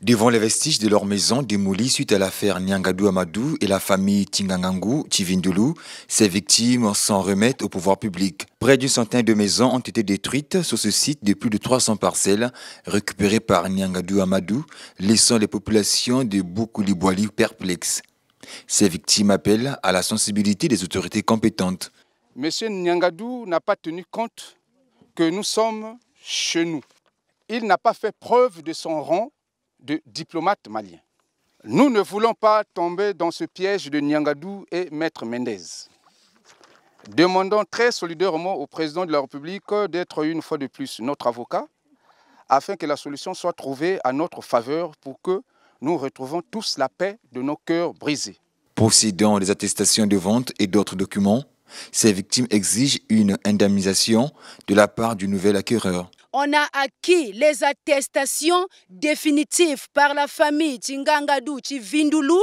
Devant les vestiges de leur maison démolie suite à l'affaire Nyangadou Amadou et la famille Tingangangu Tivindulu, ces victimes s'en remettent au pouvoir public. Près d'une centaine de maisons ont été détruites sur ce site de plus de 300 parcelles récupérées par Nyangadou Amadou, laissant les populations de Boukouliboali perplexes. Ces victimes appellent à la sensibilité des autorités compétentes. Monsieur Nyangadou n'a pas tenu compte que nous sommes chez nous. Il n'a pas fait preuve de son rang de diplomates maliens. Nous ne voulons pas tomber dans ce piège de Niangadou et Maître Mendez. Demandons très solidairement au président de la République d'être une fois de plus notre avocat afin que la solution soit trouvée à notre faveur pour que nous retrouvons tous la paix de nos cœurs brisés. Possédant les attestations de vente et d'autres documents, ces victimes exigent une indemnisation de la part du nouvel acquéreur on a acquis les attestations définitives par la famille tsingangadou Chivindulu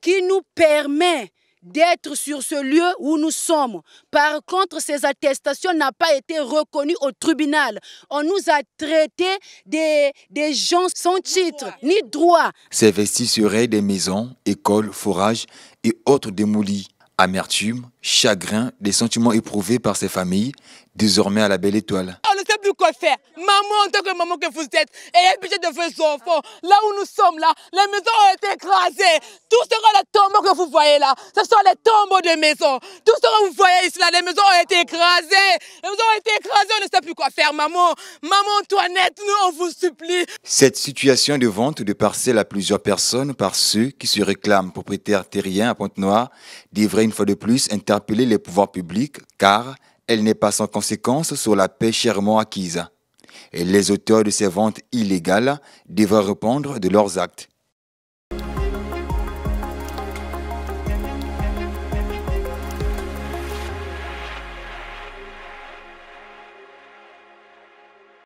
qui nous permet d'être sur ce lieu où nous sommes. Par contre, ces attestations n'ont pas été reconnues au tribunal. On nous a traités des, des gens sans titre ni droit. Ces vestiges seraient des maisons, écoles, forages et autres démolis. Amertume, chagrin, des sentiments éprouvés par ces familles, désormais à la belle étoile ne sait plus quoi faire. Maman, en tant que maman que vous êtes, et les budgets de vos enfants. Là où nous sommes, là, les maisons ont été écrasées. Tout ce que les que vous voyez là, ce sont les tombeaux de maisons. Tout ce que vous voyez ici, là, les maisons ont été écrasées. Les maisons ont été écrasées, on ne sait plus quoi faire, maman. Maman Antoinette, nous, on vous supplie. Cette situation de vente de parcelles à plusieurs personnes par ceux qui se réclament propriétaires terriens à ponte noire devrait une fois de plus interpeller les pouvoirs publics car elle n'est pas sans conséquence sur la paix chèrement acquise. Et les auteurs de ces ventes illégales devraient répondre de leurs actes.